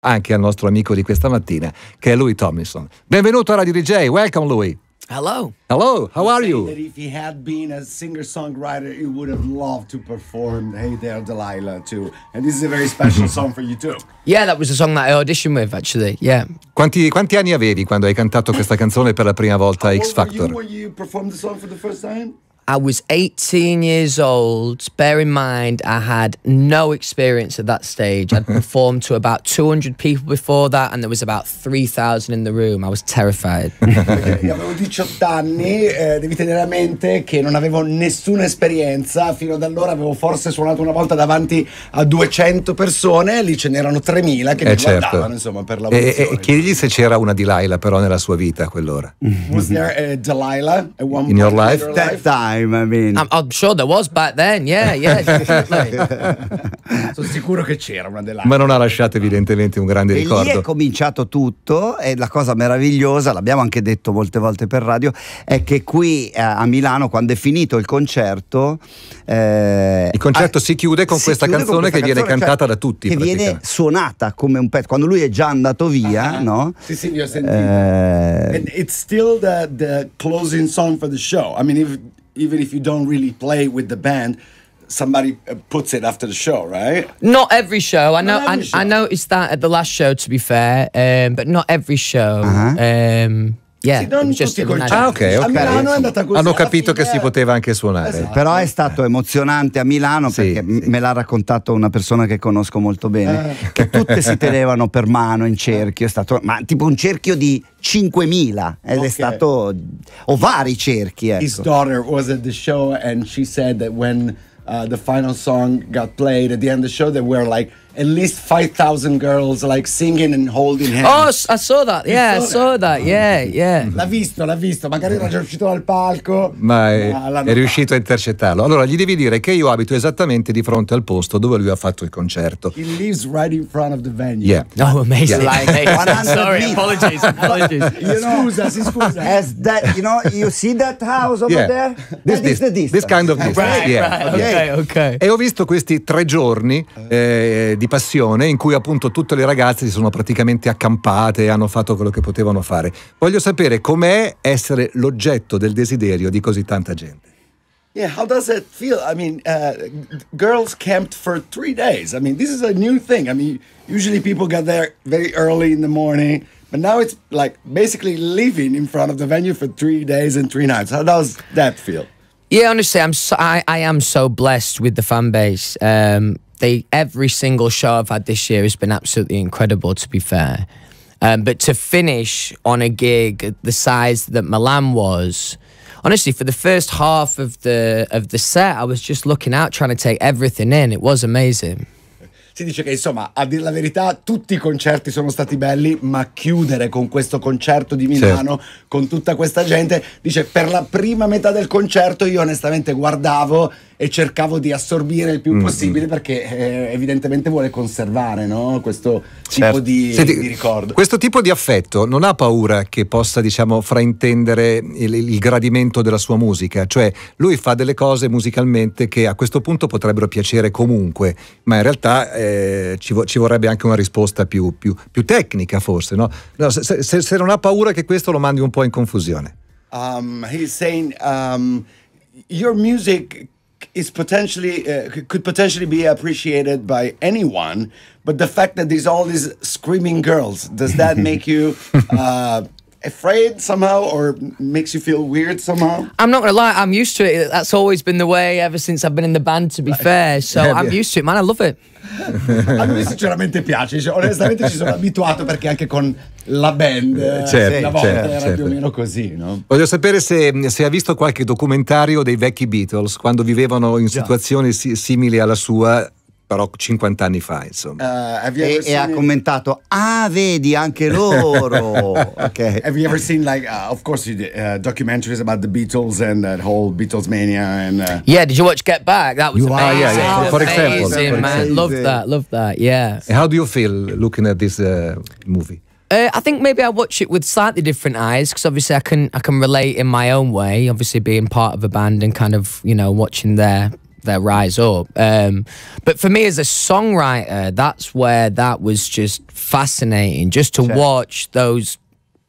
anche al nostro amico di questa mattina, che è Louis Tomlinson. Benvenuto a Radio DJ, welcome Louis. Hello. Hello, how are you? That if he had been a singer songwriter, he would have loved to perform Hey There Delilah too. And this is a very special song for you too. Yeah, that was the song that I auditioned with actually. Yeah. Quanti, quanti anni avevi quando hai cantato questa canzone per la prima volta a X Factor? How old were you when you performed the song for the first time? I was 18 years old. Bear in mind, I had no experience at that stage. I'd performed to about 200 people before that, and there was about 3,000 in the room. I was terrified. avevo 18 anni, eh, devi tenere a mente che non avevo nessuna esperienza. Fino ad allora avevo forse suonato una volta davanti a 200 persone, lì ce n'erano 3.000 che eh mi certo. guardavano, insomma, per la e, e, chiedigli se c'era una Delilah però nella sua vita a quell'ora. Was there a Delilah at one In your life? That time time, I mean. I'm, I'm sure there was back then, yeah, yeah. Sono sicuro che c'era una dell'altra. Ma non ha lasciato evidentemente un grande e ricordo. Lì è cominciato tutto e la cosa meravigliosa, l'abbiamo anche detto molte volte per radio, è che qui eh, a Milano, quando è finito il concerto... Eh, il concerto ah, si chiude con si questa chiude canzone con questa che canzone, viene cantata cioè, da tutti. Che viene suonata come un pezzo. Quando lui è già andato via, uh-huh. no? Sì, sì, io ho sentito. Eh, And it's still the, the closing song for the show. I mean, if even if you don't really play with the band, somebody uh, puts it after the show, right? Not every show. I know. I, show. I, noticed that at the last show. To be fair, um, but not every show. Uh -huh. um, Yeah, sì, non tutti col ah, okay, okay. A Milano è andata così. Hanno capito fine... che si poteva anche suonare. Esatto. Eh, però è stato emozionante a Milano sì, perché sì. me l'ha raccontato una persona che conosco molto bene, eh. che tutte si tenevano per mano in cerchio, è stato ma tipo un cerchio di 5.000 ed okay. è stato o vari cerchi. Ecco. His daughter was at the show and she said that when uh, the final song got played at the end of the show they were like at least 5,000 girls like singing and holding hands. Oh, I saw that. Yeah, I saw that. Yeah, ah. yeah. L'ha visto, l'ha visto. Magari era già uscito dal palco. Ma è, ma ah, è riuscito a intercettarlo. Allora gli devi dire che io abito esattamente di fronte al posto dove lui ha fatto il concerto. He lives right in front of the venue. Yeah. Oh, amazing. Yeah. Like, hey, sorry, apologies, apologies. you know, scusa, si scusa. As that, you know, you see that house over yeah. there? This, this, this, this, kind of distance. Right, yeah. right. Okay, yeah. okay. E ho visto questi tre giorni eh, di passione in cui appunto tutte le ragazze si sono praticamente accampate e hanno fatto quello che potevano fare. Voglio sapere com'è essere l'oggetto del desiderio di così tanta gente. Yeah, how does it feel? I mean, uh, girls camped for three days. I mean, this is a new thing. I mean, usually people get there very early in the morning, but now it's like basically living in front of the venue for three days and three nights. How does that feel? Yeah, honestly, I'm so, I, I am so blessed with the fan base. Um, they every single show I've had this year has been absolutely incredible. To be fair, um, but to finish on a gig the size that Milan was, honestly, for the first half of the of the set, I was just looking out, trying to take everything in. It was amazing. si dice che insomma, a dire la verità, tutti i concerti sono stati belli, ma chiudere con questo concerto di Milano, sì. con tutta questa gente, dice per la prima metà del concerto io onestamente guardavo e cercavo di assorbire il più mm-hmm. possibile mm. perché eh, evidentemente vuole conservare no? questo certo. tipo di, Senti, di, ricordo. Questo tipo di affetto non ha paura che possa diciamo, fraintendere il, il gradimento della sua musica, cioè lui fa delle cose musicalmente che a questo punto potrebbero piacere comunque, ma in realtà eh, eh, ci, vo- ci, vorrebbe anche una risposta più, più, più tecnica forse, no? No, se, se, se, non ha paura che questo lo mandi un po' in confusione. Um, he's saying um, your music is potentially uh, could potentially be appreciated by anyone, but the fact that there's all these screaming girls does that make you uh, afraid somehow or makes you feel weird somehow? I'm not gonna lie, I'm used to it. That's always been the way ever since I've been in the band. To be fair, so yeah, I'm used to it, man. I love it. a me sinceramente piace, cioè, onestamente ci sono abituato perché anche con la band eh, certo, una volta certo, era certo. più o meno così. No? Voglio sapere se, se, ha visto qualche documentario dei vecchi Beatles quando vivevano in situazioni si, simili alla sua però 50 anni fa, insomma. Uh, e, e ha commentato, ah, vedi, anche loro. ok Have you ever seen, like, uh, of course, you did, uh, documentaries about the Beatles and that whole Beatles mania? And uh... yeah, did you watch Get Back? That was you amazing. Are, yeah, yeah. for, for, example, amazing, man, love that, love that. Yeah. How do you feel looking at this uh, movie? Uh, I think maybe I watch it with slightly different eyes because obviously I can I can relate in my own way. Obviously being part of a band and kind of you know watching their their rise up. Um, but for me as a songwriter, that's where that was just fascinating, just to sure. watch those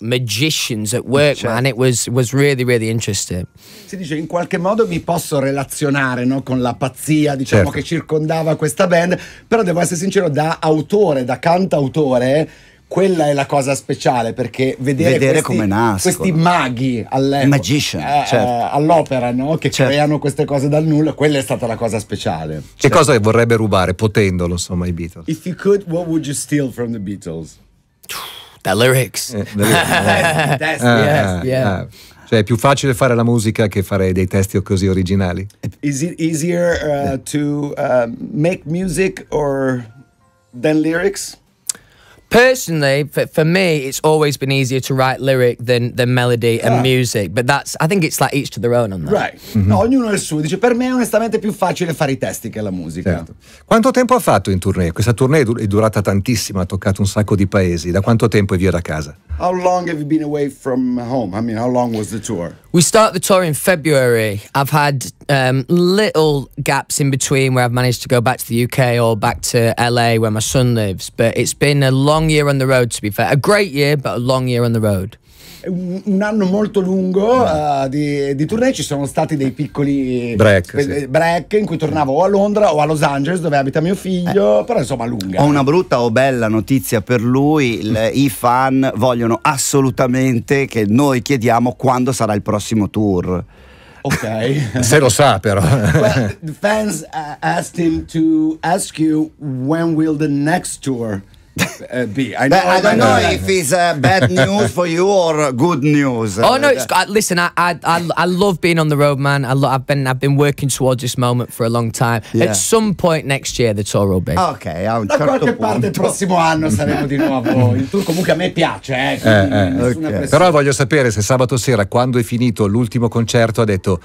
magicians at work, certo. man. It was, was really, really interesting. Si dice in qualche modo mi posso relazionare no, con la pazzia diciamo, certo. che circondava questa band, però devo essere sincero, da autore, da cantautore quella è la cosa speciale perché vedere, vedere questi, come nascono questi maghi Magician, eh, certo. eh, all'opera no? che certo. creano queste cose dal nulla quella è stata la cosa speciale che certo. cosa vorrebbe rubare potendolo insomma i Beatles if you could what would you steal from the Beatles the lyrics, eh, the lyrics. Eh. Eh, yeah. Cioè è più facile fare la musica che fare dei testi così originali. Is it easier uh, to uh, make music or than lyrics? personally for, for me it's always been easier to write lyric than, than melody and ah. music but that's I think it's like each to their own on that. right mm -hmm. no, ognuno ha il suo dice per me è onestamente più facile fare i testi che la musica certo. quanto tempo ha fatto in tournée questa tournée è durata tantissimo ha toccato un sacco di paesi da quanto tempo è via da casa How long have you been away from home? I mean, how long was the tour? We start the tour in February. I've had um, little gaps in between where I've managed to go back to the UK or back to LA where my son lives. But it's been a long year on the road, to be fair. A great year, but a long year on the road. un anno molto lungo uh, di, di, tournée ci sono stati dei piccoli break, pe- sì. break, in cui tornavo o a Londra o a Los Angeles dove abita mio figlio eh. però insomma lunga ho una brutta o bella notizia per lui il, mm. i fan vogliono assolutamente che noi chiediamo quando sarà il prossimo tour Ok. Se lo sa però. Well, fans uh, asked him to ask you when will the next tour Uh, B. I, know but I don't know if it's uh, bad news for you or good news. Oh no! Uh, listen, I, I, I I love being on the road, man. I have been I've been working towards this moment for a long time. Yeah. At some point next year, the tour will be. Ok, a un certo qualche punto. parte il prossimo anno saremo di nuovo. Il tour comunque a me piace, eh. eh, eh. Okay. Però voglio sapere se sabato sera, quando è finito l'ultimo concerto, ha detto.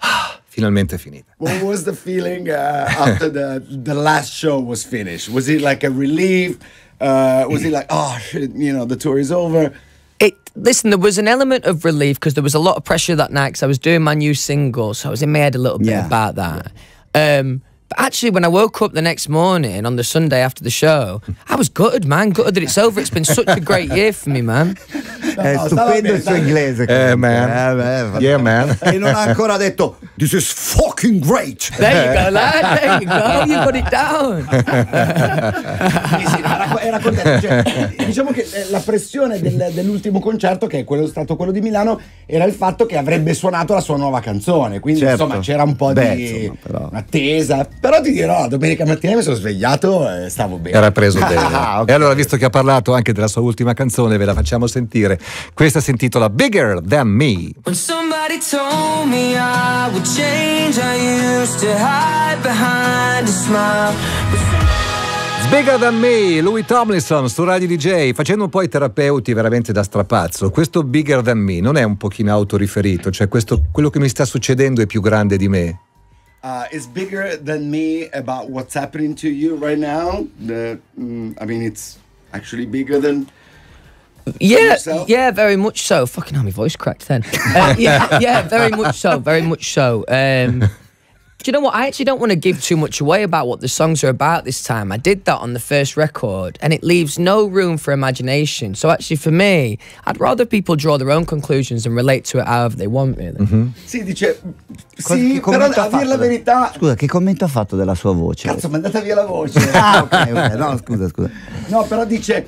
Ah, finalmente è finita. What was the feeling uh, after the, the last show was finished? Was it like a relief? Uh, was he like, oh, you know, the tour is over? It listen, there was an element of relief because there was a lot of pressure that night because I was doing my new single, so I was in my head a little bit yeah. about that. Um, But actually, when I woke up the next morning on the Sunday after the show, I was gutted, man. Gutted that it's over. It's been such a great year for me, man. È eh, stupendo il suo inglese. Eh, man. Eh, yeah, man. E non ha ancora detto, this is fucking great. There you go, lad. There you go. You got it down. era, contento. Cioè, diciamo che eh, la pressione del, dell'ultimo concerto, che è quello, stato quello di Milano, era il fatto che avrebbe suonato la sua nuova canzone. Quindi, certo. insomma, c'era un po' beh, di insomma, attesa. Però ti dirò, domenica mattina mi sono svegliato e stavo bene. Era preso bene. Ah, okay. E allora, visto che ha parlato anche della sua ultima canzone, ve la facciamo sentire. Questa si intitola Bigger Than Me. When somebody told me I would change, I used to hide behind a smile. Bigger Than Me, Louis Tomlinson su Radio DJ, facendo un po' i terapeuti veramente da strapazzo. Questo Bigger Than Me non è un pochino autoriferito, cioè questo, quello che mi sta succedendo è più grande di me. uh, is bigger than me about what's happening to you right now. The, mm, I mean, it's actually bigger than. Yeah, yeah, very much so. Fucking, how my voice cracked then. uh, yeah, yeah, very much so, very much so. Um, do you know what? I actually don't want to give too much away about what the songs are about this time. I did that on the first record, and it leaves no room for imagination. So actually, for me, I'd rather people draw their own conclusions and relate to it however they want, really. Mm -hmm. Sì, dice, sì, però a dire la verità... Scusa, che commento ha fatto della sua voce? Cazzo, mandate via la voce. ah, ok, ok, no, scusa, scusa. No, però dice,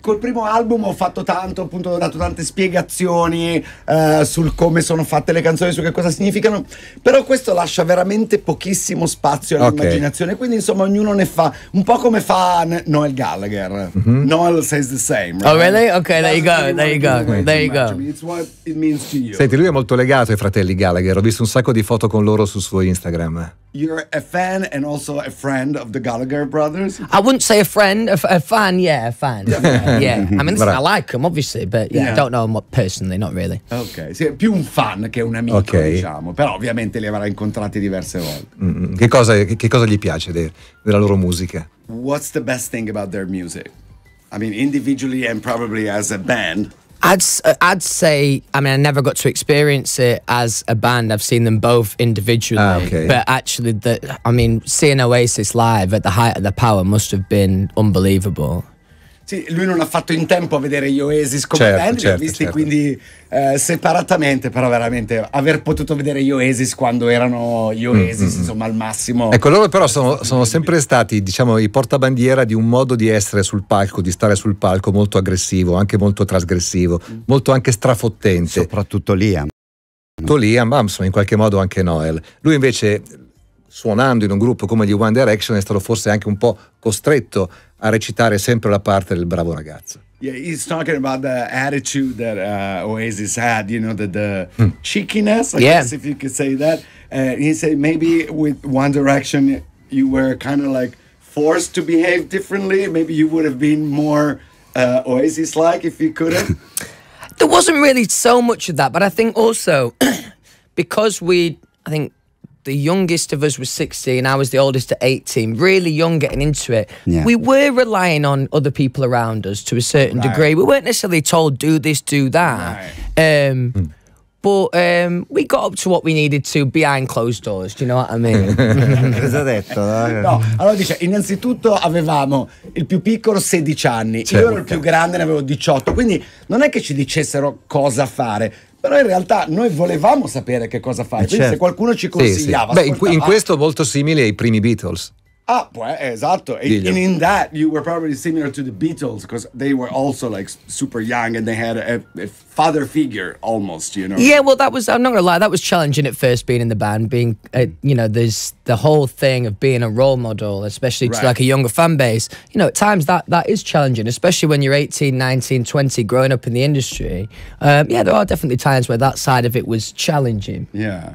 col primo album ho fatto tanto, appunto, ho dato tante spiegazioni eh, sul come sono fatte le canzoni, su che cosa significano. Però questo lascia veramente pochissimo spazio all'immaginazione. Okay. Quindi, insomma, ognuno ne fa un po' come fa Noel Gallagher. Mm-hmm. Noel says the same. Oh, right? Oh, really? Ok, there you go, there you go. There you go. It's what it means to you. Senti, lui è molto legato ai fratelli Gallagher. Ho visto un sacco di foto con loro su suo Instagram you're a fan and also a friend of the Gallagher brothers. I wouldn't say a friend, a, a fan, yeah, a fan. yeah, yeah. I mean, listen, I like them obviously, but yeah, yeah. I don't know them personally, not really. Ok, sì, più un fan che un amico, okay. diciamo, però ovviamente li avrà incontrati diverse volte. Mm -hmm. che, cosa, che, che, cosa, gli piace de, della loro musica? What's the best thing about their music? I mean, individually and probably as a band. I'd uh, I'd say I mean I never got to experience it as a band. I've seen them both individually, ah, okay. but actually, the I mean seeing Oasis live at the height of their power must have been unbelievable. Sì, lui non ha fatto in tempo a vedere gli Oasis come certo, band, certo, visti certo. quindi eh, separatamente, però veramente aver potuto vedere gli Oasis quando erano gli mm, Oasis, mm, mm, insomma, al massimo. Ecco, loro però sono, sono, sempre stati, diciamo, i portabandiera di un modo di essere sul palco, di stare sul palco molto aggressivo, anche molto trasgressivo, mm. molto anche strafottente. Soprattutto Liam. Soprattutto Liam, Armstrong, ah, in qualche modo anche Noel. Lui invece suonando in un gruppo come gli One Direction è stato forse anche un po' costretto a recitare sempre la parte del bravo ragazzo. Yeah, he's talking about the attitude that uh, Oasis had, you know, the, the hmm. cheekiness, I yeah. guess if you could say that. Uh, he said maybe with One Direction you were kind of like forced to behave differently. Maybe you would have been more uh, Oasis-like if you could have. there wasn't really so much of that, but I think also because we, I think the youngest of us was 16, I was the oldest at 18, really young getting into it. Yeah. We were relying on other people around us to a certain right. degree. We weren't necessarily told, do this, do that. Right. Um, mm. but um, we got up to what we needed to behind closed doors. Do you know what I mean? Cosa detto? No, allora dice: innanzitutto avevamo il più piccolo 16 anni, io ero il più grande, ne avevo 18. Quindi non è che ci dicessero cosa fare. Però in realtà noi volevamo sapere che cosa fare. Eh, quindi certo. se qualcuno ci consigliava. Sì, sì. Beh, in questo molto simile ai primi Beatles. Ah, well, exactly. And, and in that, you were probably similar to the Beatles because they were also like super young and they had a, a, father figure almost, you know. Yeah, well, that was, I'm not gonna lie, that was challenging at first being in the band, being, uh, you know, there's the whole thing of being a role model, especially right. to like a younger fan base. You know, at times that, that is challenging, especially when you're 18, 19, 20, growing up in the industry. Um, yeah, there are definitely times where that side of it was challenging. Yeah.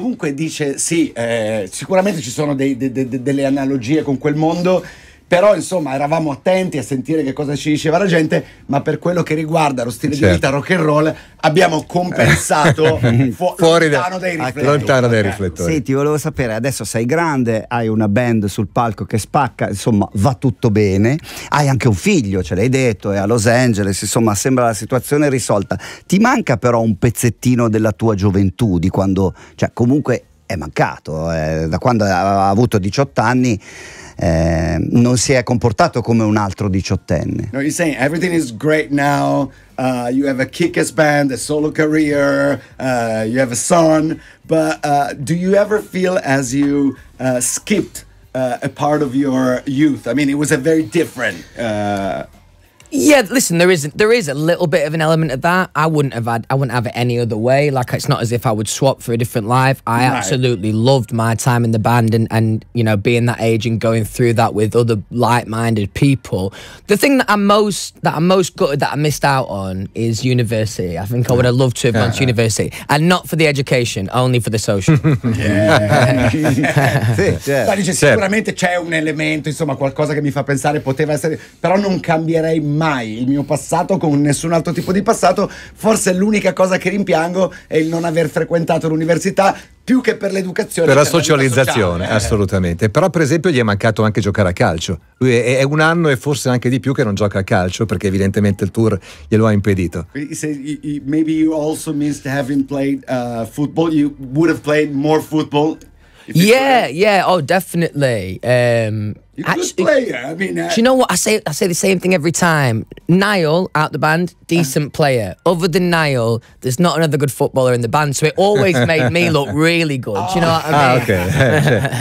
comunque dice sì, eh, sicuramente ci sono dei, de, de, de, delle analogie con quel mondo però insomma eravamo attenti a sentire che cosa ci diceva la gente, ma per quello che riguarda lo stile certo. di vita rock and roll abbiamo compensato fu- fuori lontano, da, dai riflettori. lontano dai riflettori. Senti, volevo sapere, adesso sei grande, hai una band sul palco che spacca, insomma va tutto bene, hai anche un figlio, ce l'hai detto, è a Los Angeles, insomma sembra la situazione risolta. Ti manca però un pezzettino della tua gioventù, di quando, cioè comunque è mancato. Eh, da quando ha avuto 18 anni eh, non si è comportato come un altro diciottenne. No, you're saying everything is great now. Uh, you have a kick-ass band, a solo career, uh, you have a son, but uh, do you ever feel as you uh, skipped uh, a part of your youth? I mean, it was a very different uh, Yeah, listen, there is there is a little bit of an element of that. I wouldn't have had I wouldn't have it any other way. Like it's not as if I would swap for a different life. I absolutely loved my time in the band and and you know being that age and going through that with other like-minded people. The thing that I'm most that I'm most gutted that I missed out on is university. I think I would have loved to have gone to university and not for the education, only for the social. yeah. certo. sicuramente c'è un elemento, insomma, qualcosa che mi fa pensare poteva essere, però non cambierei mai mai il mio passato con nessun altro tipo di passato. Forse l'unica cosa che rimpiango è il non aver frequentato l'università più che per l'educazione. Per la cioè socializzazione, sociale, assolutamente. Eh. Però per esempio gli è mancato anche giocare a calcio. Lui è, è, un anno e forse anche di più che non gioca a calcio perché evidentemente il tour glielo ha impedito. Maybe you also missed having played uh, football, you would have played more football Yeah, yeah. Oh, definitely. Um, you actually, I mean, uh, do you know what I say? I say the same thing every time. Niall out the band, decent player. Other than Niall, there's not another good footballer in the band, so it always made me look really good. Do you know what I ah, mean? Ah,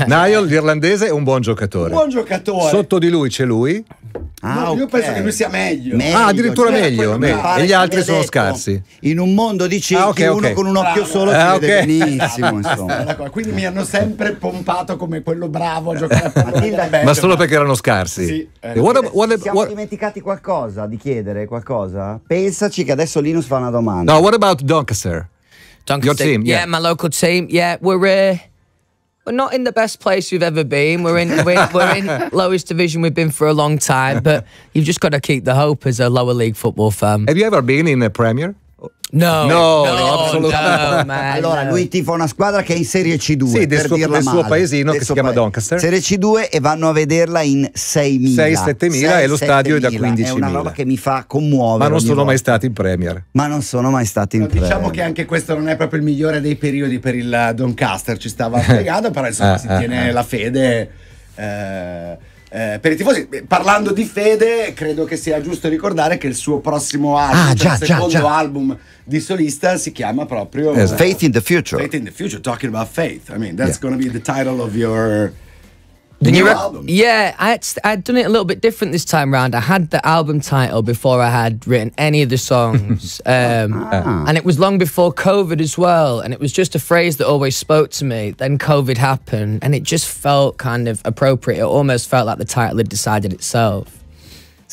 ok. Niall, l'irlandese, è un buon giocatore. Un buon giocatore. Sotto di lui c'è lui. Ah, no, Io penso che lui sia meglio. meglio ah, addirittura cioè, meglio. meglio. E gli altri sono detto, scarsi. In un mondo di cinque, ah, okay, okay. uno con un occhio bravo. solo ah, vede benissimo. Quindi mi hanno sempre pompato come quello bravo a giocare a Matilda. Ma, ma solo perché erano scarsi. Sì, eh, what, what, what, siamo dimenticati qualcosa di chiedere qualcosa? Pensaci che adesso Linus fa una domanda. No, what about Doncaster? Doncaster. Your team, yeah. yeah, my local team. Yeah, we're. Uh, we're not in the best place we've ever been. We're in we're, we're, in lowest division we've been for a long time, but you've just got to keep the hope as a lower league football fan. Have you ever been in a Premier? No, no, no, assolutamente. No, allora, lui tifa una squadra che è in Serie C2 sì, del, suo, del suo, paesino del che suo si chiama paese. Doncaster. Serie C2 e vanno a vederla in 6.000. 6-7 mila e lo stadio è da 15.000. È una roba che mi fa commuovere. Ma non sono volta. mai stati in Premier. Ma non sono mai stati in diciamo Premier. Diciamo che anche questo non è proprio il migliore dei periodi per il Doncaster, ci stava spiegando, però insomma ah, si ah, tiene ah. la fede. Eh, eh, per i tifosi. Parlando di Fede, credo che sia giusto ricordare che il suo prossimo ah, album, ah, già, il secondo già, già. album di solista, si chiama proprio uh, Faith in the Future. Faith in the Future, talking about faith. I mean, that's yeah. going be the title of your. the new, new album. Yeah, I had, I'd done it a little bit different this time round. I had the album title before I had written any of the songs, ah. um, ah. and it was long before COVID as well. And it was just a phrase that always spoke to me. Then COVID happened, and it just felt kind of appropriate. It almost felt like the title had decided itself.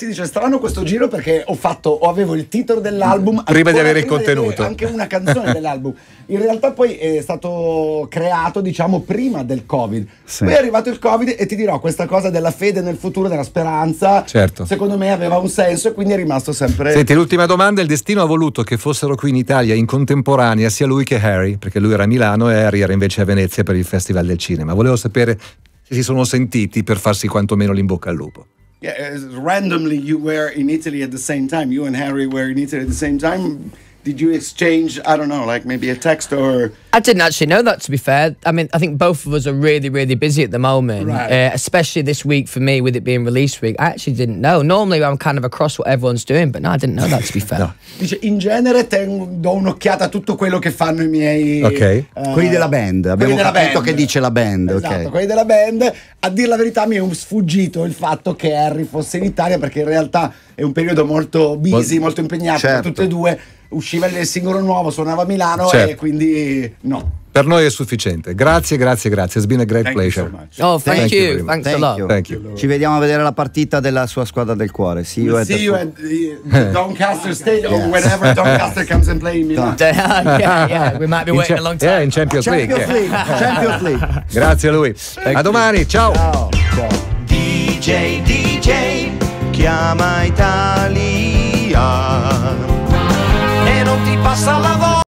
Si dice strano questo giro perché ho fatto, o avevo il titolo dell'album mm, prima di avere il contenuto. Anche una canzone dell'album. In realtà poi è stato creato, diciamo, prima del Covid. Sì. Poi è arrivato il Covid e ti dirò questa cosa della fede nel futuro, della speranza. Certo. Secondo me aveva un senso e quindi è rimasto sempre. Senti, l'ultima domanda: il destino ha voluto che fossero qui in Italia in contemporanea sia lui che Harry, perché lui era a Milano e Harry era invece a Venezia per il Festival del Cinema. Volevo sapere se si sono sentiti per farsi quantomeno l'imbocca al lupo. yeah, randomly you were in Italy at the same time. You and Harry were in Italy at the same time. did you exchange i don't know like maybe a text or i didn't actually know that to be fair i mean i think both of us are really really busy at the moment right. uh, especially this week for me with it being release week i actually didn't know normally i'm kind of across what everyone's doing but no i didn't know that to be fair no. dice in genere tengo, do un'occhiata a tutto quello che fanno i miei ok uh, quelli della band abbiamo della capito band. che dice la band esatto okay. quelli della band a dire la verità mi è sfuggito il fatto che Harry fosse in Italia perché in realtà è un periodo molto busy, Bo- molto impegnato certo. tutte e due. Usciva il singolo nuovo, suonava a Milano certo. e quindi no. Per noi è sufficiente. Grazie, grazie, grazie. It's been a great thank pleasure. So oh, thank, thank you. you Thanks thank a lot. You. Thank you. Ci vediamo a vedere la partita della sua squadra del cuore. See you, we'll at, see you at the Doncaster Stadium yes. or whenever Doncaster comes and play in Milan. yeah, yeah, we might be waiting a long time. Yeah, in Champions, Champions League. League. Yeah. Champions League. grazie a lui. Thank a domani, ciao. Ciao. ciao. DJ DJ chiama Italia e non ti passa la voce